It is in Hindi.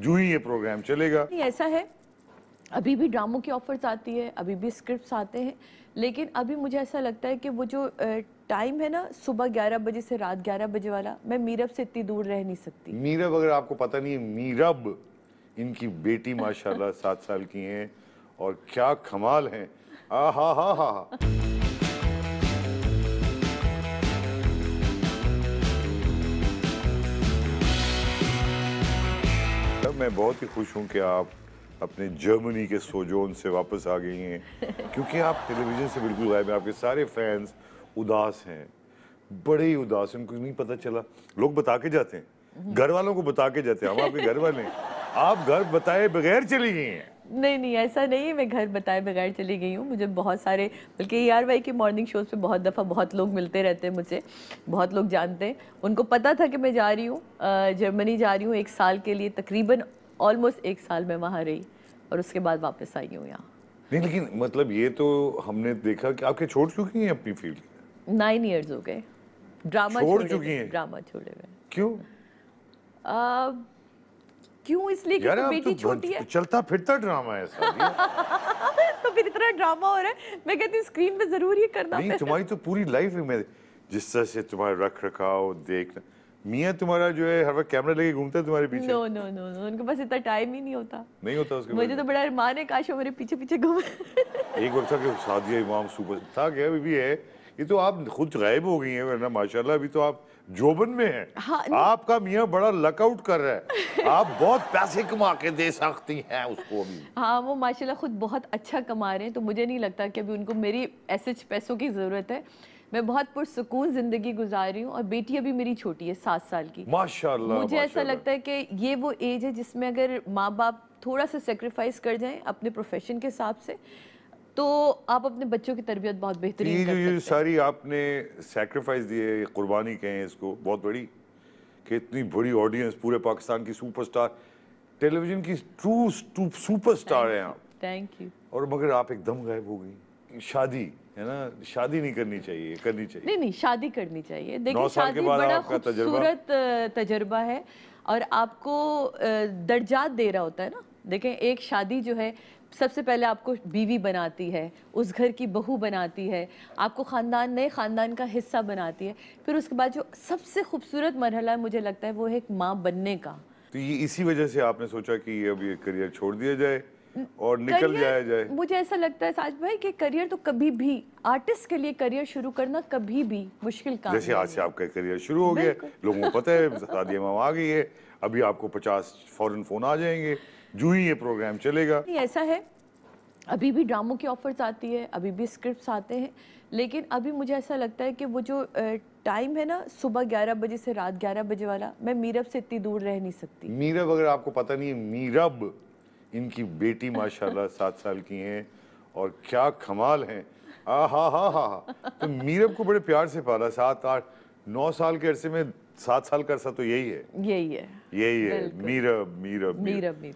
जो ही ये प्रोग्राम चलेगा नहीं ऐसा है अभी भी ड्रामों की ऑफर्स आती है अभी भी स्क्रिप्ट्स आते हैं लेकिन अभी मुझे ऐसा लगता है कि वो जो टाइम है ना सुबह 11 बजे से रात 11 बजे वाला मैं मीरब से इतनी दूर रह नहीं सकती मीरब अगर आपको पता नहीं है मीरब इनकी बेटी माशाल्लाह सात साल की हैं और क्या कमाल हैं आ हा हा हा, मैं बहुत ही खुश हूँ कि आप अपने जर्मनी के सोजोन से वापस आ गई हैं क्योंकि आप टेलीविज़न से बिल्कुल गायब हैं आपके सारे फैंस उदास हैं बड़े ही उदास हैं उनको नहीं पता चला लोग बता के जाते हैं हम्म। घर वालों को बता के जाते हैं हम आपके घर वाले आप घर बताए बगैर चली गई हैं नहीं नहीं ऐसा नहीं है मैं घर बताए बगैर चली गई हूँ मुझे बहुत सारे बल्कि ए आर वाई के मॉर्निंग शोज़ पे बहुत दफ़ा बहुत लोग मिलते रहते हैं मुझे बहुत लोग जानते हैं उनको पता था कि मैं जा रही हूँ जर्मनी जा रही हूँ एक साल के लिए तकरीबन ऑलमोस्ट एक साल मैं वहाँ रही और उसके बाद वापस आई हूँ यहाँ नहीं लेकिन मतलब ये तो हमने देखा कि आपके छोड़ चुकी हैं अपनी फील्ड नाइन ईयर्स हो गए ड्रामा छोड़ चुकी हैं ड्रामा छोड़े हुए क्यों क्यों इसलिए कि तो बेटी छोटी है चलता फिरता ड्रामा है तो फिर इतना ड्रामा हो रहा है मैं कहती हूँ स्क्रीन पे जरूर ये करना नहीं तुम्हारी तो पूरी लाइफ है मेरे जिस तरह से तुम्हारे रख रखाव देखना मियाँ तुम्हारा जो है हर वक्त कैमरा लेके घूमता है तुम्हारे पीछे नो नो नो नो उनके पास इतना टाइम ही नहीं होता नहीं होता उसके मुझे तो बड़ा अरमान है काश वो मेरे पीछे पीछे घूमे एक वक्त था कि शादी इमाम सुपर था क्या अभी भी है ये तो आप खुद गायब हो गई हैं वरना माशाल्लाह अभी तो आप जोबन में हैं हाँ, आपका मियाँ बड़ा लकआउट कर रहा है आप बहुत पैसे कमा के दे सकती हैं उसको अभी हाँ वो माशाल्लाह खुद बहुत अच्छा कमा रहे हैं तो मुझे नहीं लगता कि अभी उनको मेरी ऐसे पैसों की ज़रूरत है मैं बहुत पुरसकून जिंदगी गुजार रही हूँ और बेटी अभी मेरी छोटी है सात साल की माशाल्लाह मुझे ऐसा लगता है कि ये वो एज है जिसमें अगर माँ बाप थोड़ा सा सेक्रीफाइस कर जाएं अपने प्रोफेशन के हिसाब से तो आप अपने बच्चों की तरबियत बहुत बेहतरीन कर सकते सारी आपने सेक्रीफाइस दिए कुर्बानी कहें इसको बहुत बड़ी कि इतनी बड़ी ऑडियंस पूरे पाकिस्तान की सुपरस्टार टेलीविजन की ट्रू सुपरस्टार हैं आप थैंक यू और मगर आप एकदम गायब हो गई शादी है ना शादी नहीं करनी चाहिए करनी चाहिए नहीं नहीं शादी करनी चाहिए देखिए शादी बड़ा खूबसूरत तजर्बा है और आपको दर्जात दे रहा होता है ना देखें एक शादी जो है सबसे पहले आपको बीवी बनाती है उस घर की बहू बनाती है आपको ख़ानदान नए ख़ानदान का हिस्सा बनाती है फिर उसके बाद जो सबसे खूबसूरत मरहला है मुझे लगता है वो है एक माँ बनने का तो ये इसी वजह से आपने सोचा कि अब ये करियर छोड़ दिया जाए और निकल जाया जाए मुझे ऐसा लगता है साज भाई कि करियर तो कभी भी आर्टिस्ट के लिए करियर शुरू करना कभी भी मुश्किल काम जैसे आज से आपका करियर शुरू हो गया लोगों को पता है शादी आ गई है अभी आपको पचास फॉरन फोन आ जाएंगे जू ही ये प्रोग्राम चलेगा नहीं ऐसा है अभी भी ड्रामों की ऑफर्स आती है अभी भी स्क्रिप्ट्स आते हैं लेकिन अभी मुझे ऐसा लगता है कि वो जो टाइम है ना सुबह 11 बजे से रात 11 बजे वाला मैं मीरब से इतनी दूर रह नहीं सकती मीरब अगर आपको पता नहीं है मीरब इनकी बेटी माशाल्लाह सात साल की हैं और क्या कमाल हैं आ हा हा हा तो मीरब को बड़े प्यार से पाला सात आठ नौ साल के अरसे में सात साल का अरसा तो यही है यही है यही है मीरब मीरब मीरब मीरब